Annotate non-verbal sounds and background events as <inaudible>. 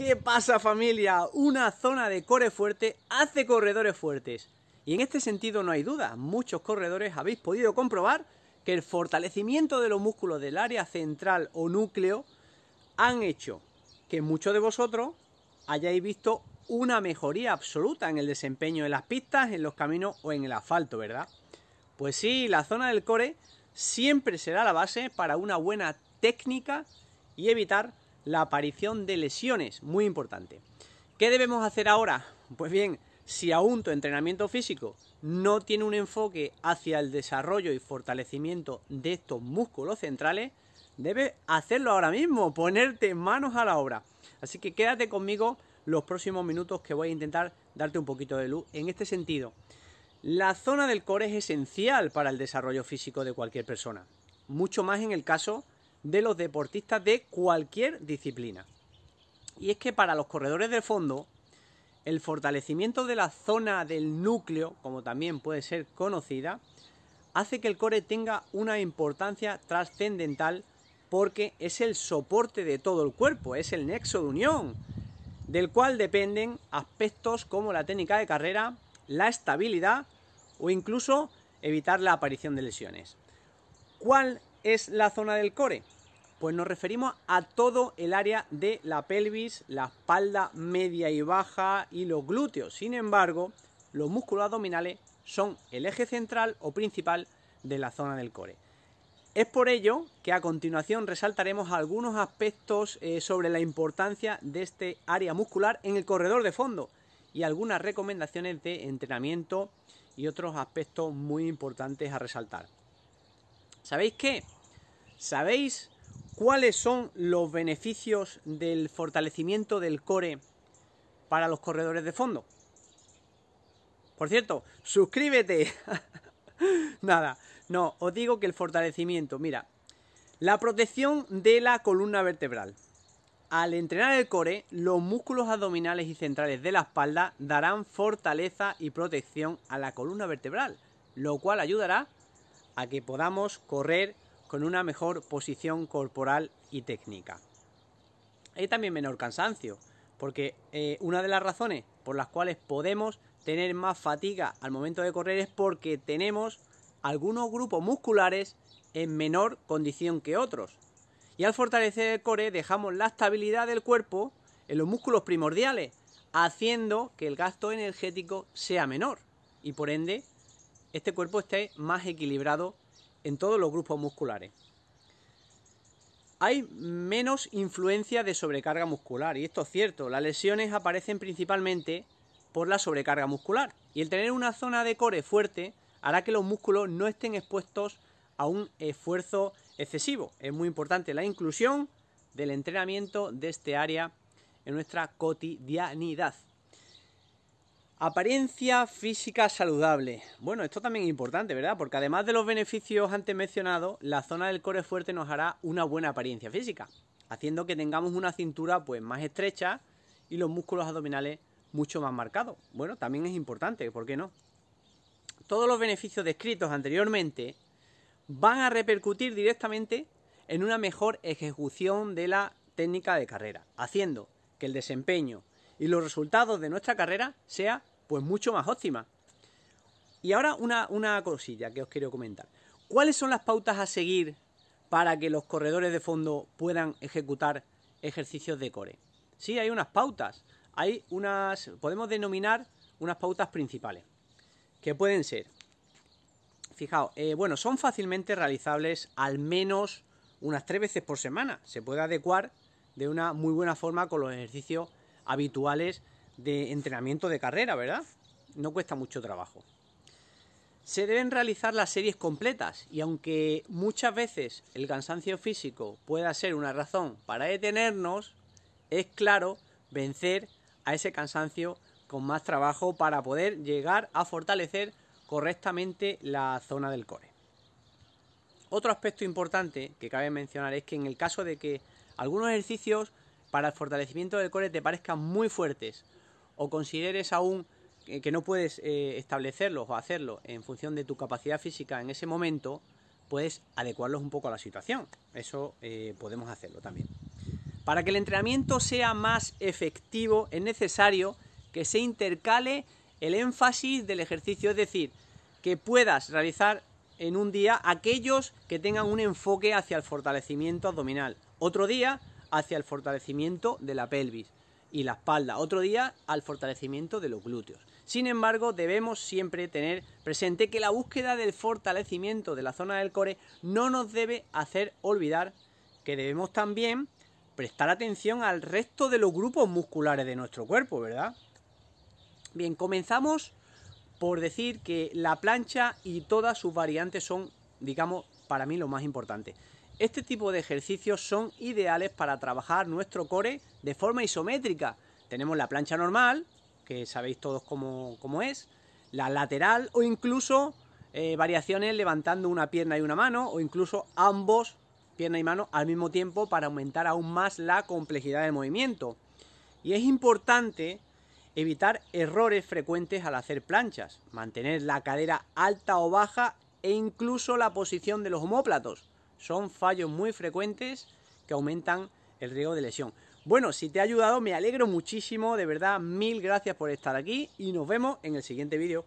¿Qué pasa familia? Una zona de core fuerte hace corredores fuertes. Y en este sentido no hay duda, muchos corredores habéis podido comprobar que el fortalecimiento de los músculos del área central o núcleo han hecho que muchos de vosotros hayáis visto una mejoría absoluta en el desempeño de las pistas, en los caminos o en el asfalto, ¿verdad? Pues sí, la zona del core siempre será la base para una buena técnica y evitar la aparición de lesiones, muy importante. ¿Qué debemos hacer ahora? Pues bien, si aún tu entrenamiento físico no tiene un enfoque hacia el desarrollo y fortalecimiento de estos músculos centrales, debes hacerlo ahora mismo, ponerte manos a la obra. Así que quédate conmigo los próximos minutos que voy a intentar darte un poquito de luz en este sentido. La zona del core es esencial para el desarrollo físico de cualquier persona, mucho más en el caso de los deportistas de cualquier disciplina. Y es que para los corredores de fondo, el fortalecimiento de la zona del núcleo, como también puede ser conocida, hace que el core tenga una importancia trascendental porque es el soporte de todo el cuerpo, es el nexo de unión, del cual dependen aspectos como la técnica de carrera, la estabilidad o incluso evitar la aparición de lesiones. ¿Cuál es la zona del core? Pues nos referimos a todo el área de la pelvis, la espalda media y baja y los glúteos. Sin embargo, los músculos abdominales son el eje central o principal de la zona del core. Es por ello que a continuación resaltaremos algunos aspectos eh, sobre la importancia de este área muscular en el corredor de fondo y algunas recomendaciones de entrenamiento y otros aspectos muy importantes a resaltar. ¿Sabéis qué? ¿Sabéis cuáles son los beneficios del fortalecimiento del core para los corredores de fondo? Por cierto, suscríbete. <laughs> Nada, no, os digo que el fortalecimiento, mira, la protección de la columna vertebral. Al entrenar el core, los músculos abdominales y centrales de la espalda darán fortaleza y protección a la columna vertebral, lo cual ayudará que podamos correr con una mejor posición corporal y técnica. Hay también menor cansancio, porque eh, una de las razones por las cuales podemos tener más fatiga al momento de correr es porque tenemos algunos grupos musculares en menor condición que otros. Y al fortalecer el core dejamos la estabilidad del cuerpo en los músculos primordiales, haciendo que el gasto energético sea menor y por ende este cuerpo esté más equilibrado en todos los grupos musculares. Hay menos influencia de sobrecarga muscular, y esto es cierto, las lesiones aparecen principalmente por la sobrecarga muscular, y el tener una zona de core fuerte hará que los músculos no estén expuestos a un esfuerzo excesivo. Es muy importante la inclusión del entrenamiento de este área en nuestra cotidianidad. Apariencia física saludable. Bueno, esto también es importante, ¿verdad? Porque además de los beneficios antes mencionados, la zona del core fuerte nos hará una buena apariencia física, haciendo que tengamos una cintura pues más estrecha y los músculos abdominales mucho más marcados. Bueno, también es importante, ¿por qué no? Todos los beneficios descritos anteriormente van a repercutir directamente en una mejor ejecución de la técnica de carrera, haciendo que el desempeño y los resultados de nuestra carrera sea pues mucho más óptima. Y ahora una, cosilla que os quiero comentar. ¿Cuáles son las pautas a seguir para que los corredores de fondo puedan ejecutar ejercicios de core? Sí, hay unas pautas. Hay unas, podemos denominar unas pautas principales, que pueden ser, fijaos, eh, bueno, son fácilmente realizables al menos unas tres veces por semana. Se puede adecuar de una muy buena forma con los ejercicios habituales de entrenamiento de carrera, ¿verdad? No cuesta mucho trabajo. Se deben realizar las series completas y aunque muchas veces el cansancio físico pueda ser una razón para detenernos, es claro vencer a ese cansancio con más trabajo para poder llegar a fortalecer correctamente la zona del core. Otro aspecto importante que cabe mencionar es que en el caso de que algunos ejercicios para el fortalecimiento del core te parezcan muy fuertes o consideres aún eh, que no puedes eh, establecerlos o hacerlo en función de tu capacidad física en ese momento, puedes adecuarlos un poco a la situación. Eso eh, podemos hacerlo también. Para que el entrenamiento sea más efectivo es necesario que se intercale el énfasis del ejercicio, es decir, que puedas realizar en un día aquellos que tengan un enfoque hacia el fortalecimiento abdominal, otro día hacia el fortalecimiento de la pelvis y la espalda, otro día al fortalecimiento de los glúteos. Sin embargo, debemos siempre tener presente que la búsqueda del fortalecimiento de la zona del core no nos debe hacer olvidar que debemos también prestar atención al resto de los grupos musculares de nuestro cuerpo, ¿verdad? Bien, comenzamos por decir que la plancha y todas sus variantes son, digamos, para mí lo más importante. Este tipo de ejercicios son ideales para trabajar nuestro core de forma isométrica. Tenemos la plancha normal, que sabéis todos cómo, es, la lateral o incluso eh, variaciones levantando una pierna y una mano o incluso ambos pierna y mano al mismo tiempo para aumentar aún más la complejidad del movimiento. Y es importante evitar errores frecuentes al hacer planchas, mantener la cadera alta o baja e incluso la posición de los homóplatos. Son fallos muy frecuentes que aumentan el riesgo de lesión. Bueno, si te ha ayudado, me alegro muchísimo, de verdad, mil gracias por estar aquí y nos vemos en el siguiente vídeo.